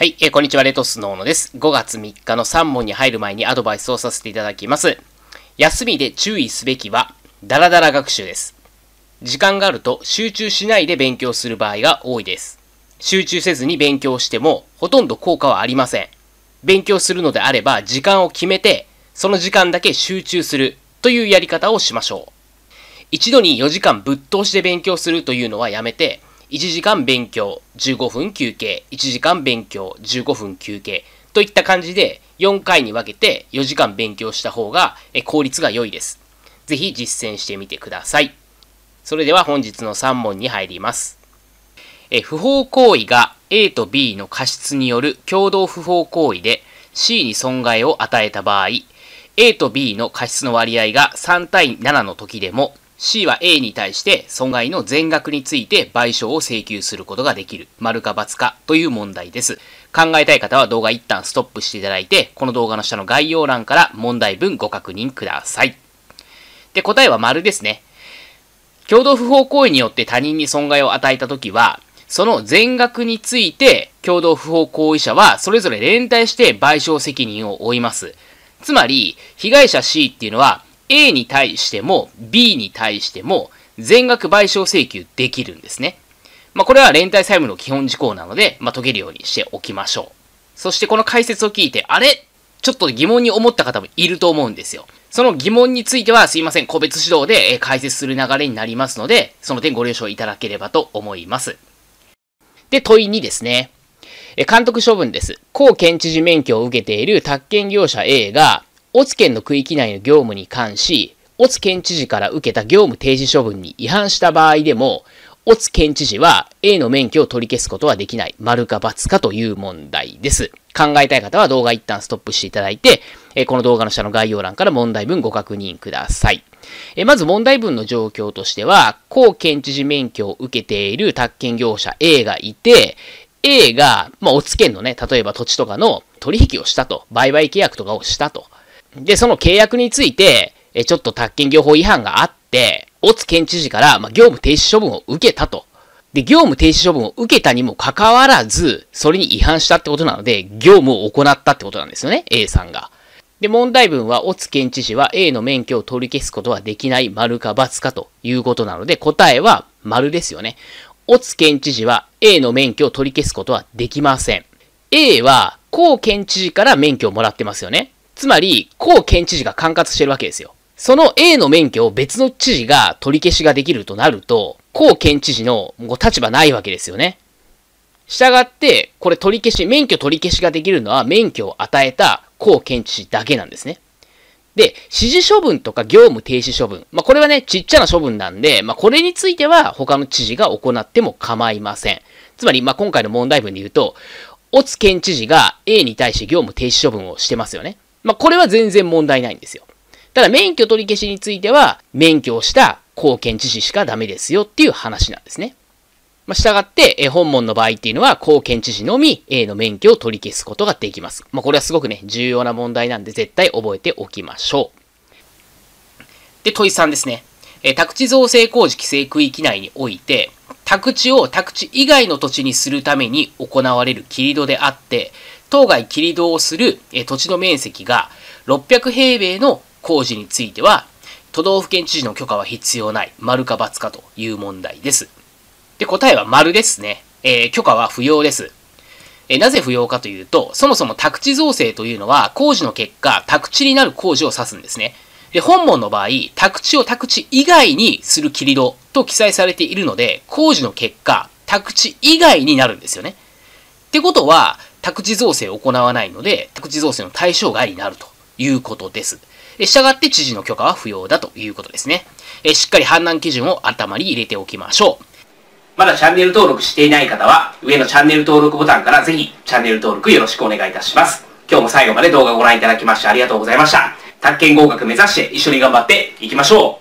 はい、えー、こんにちは、レトスの小野です。5月3日の3問に入る前にアドバイスをさせていただきます。休みで注意すべきは、ダラダラ学習です。時間があると集中しないで勉強する場合が多いです。集中せずに勉強しても、ほとんど効果はありません。勉強するのであれば、時間を決めて、その時間だけ集中するというやり方をしましょう。一度に4時間ぶっ通しで勉強するというのはやめて、1時間勉強、15分休憩、1時間勉強、15分休憩といった感じで4回に分けて4時間勉強した方が効率が良いです。ぜひ実践してみてください。それでは本日の3問に入ります。え不法行為が A と B の過失による共同不法行為で C に損害を与えた場合、A と B の過失の割合が3対7の時でも C は A に対して損害の全額について賠償を請求することができる、丸か×かという問題です。考えたい方は動画一旦ストップしていただいて、この動画の下の概要欄から問題文ご確認ください。で、答えは丸ですね。共同不法行為によって他人に損害を与えたときは、その全額について共同不法行為者はそれぞれ連帯して賠償責任を負います。つまり、被害者 C っていうのは、A に対しても B に対しても全額賠償請求できるんですね。まあ、これは連帯債務の基本事項なので、まあ、解けるようにしておきましょう。そしてこの解説を聞いて、あれちょっと疑問に思った方もいると思うんですよ。その疑問についてはすいません、個別指導で解説する流れになりますので、その点ご了承いただければと思います。で、問い2ですね。監督処分です。高県知事免許を受けている宅建業者 A が、オツ県の区域内の業務に関し、オツ県知事から受けた業務停止処分に違反した場合でも、オツ県知事は A の免許を取り消すことはできない。丸か×かという問題です。考えたい方は動画一旦ストップしていただいて、この動画の下の概要欄から問題文ご確認ください。まず問題文の状況としては、高県知事免許を受けている宅建業者 A がいて、A が、まあ、おつけんのね、例えば土地とかの取引をしたと、売買契約とかをしたと。で、その契約について、えちょっと宅建業法違反があって、大津県知事から、ま業務停止処分を受けたと。で、業務停止処分を受けたにもかかわらず、それに違反したってことなので、業務を行ったってことなんですよね、A さんが。で、問題文は、オツ県知事は A の免許を取り消すことはできない丸か×かということなので、答えは丸ですよね。オツ県知事は A の免許を取り消すことはできません。A は、高県知事から免許をもらってますよね。つまり、高県知事が管轄してるわけですよ。その A の免許を別の知事が取り消しができるとなると、高県知事のご立場ないわけですよね。したがって、これ取り消し、免許取り消しができるのは免許を与えた高県知事だけなんですね。で、指示処分とか業務停止処分。まあ、これはね、ちっちゃな処分なんで、まあ、これについては他の知事が行っても構いません。つまり、まあ、今回の問題文で言うと、オツ県知事が A に対して業務停止処分をしてますよね。まあ、これは全然問題ないんですよ。ただ免許取り消しについては、免許をした後見知事しかダメですよっていう話なんですね。まあ、従って、え本門の場合っていうのは、後見知事のみ A の免許を取り消すことができます。まあ、これはすごくね、重要な問題なんで絶対覚えておきましょう。で、問い3ですね。え宅地造成工事規制区域内において、宅地を宅地以外の土地にするために行われる切り土であって、当該切り土をする土地の面積が600平米の工事については、都道府県知事の許可は必要ない。丸か罰かという問題です。で、答えは丸ですね。えー、許可は不要です。えー、なぜ不要かというと、そもそも宅地造成というのは工事の結果、宅地になる工事を指すんですね。で、本門の場合、宅地を宅地以外にする切り戸と記載されているので、工事の結果、宅地以外になるんですよね。ってことは、宅地造成を行わないので、宅地造成の対象外になるということです。したがって知事の許可は不要だということですね。えしっかり判断基準を頭に入れておきましょう。まだチャンネル登録していない方は、上のチャンネル登録ボタンからぜひチャンネル登録よろしくお願いいたします。今日も最後まで動画をご覧いただきましてありがとうございました。宅建合格目指して一緒に頑張っていきましょう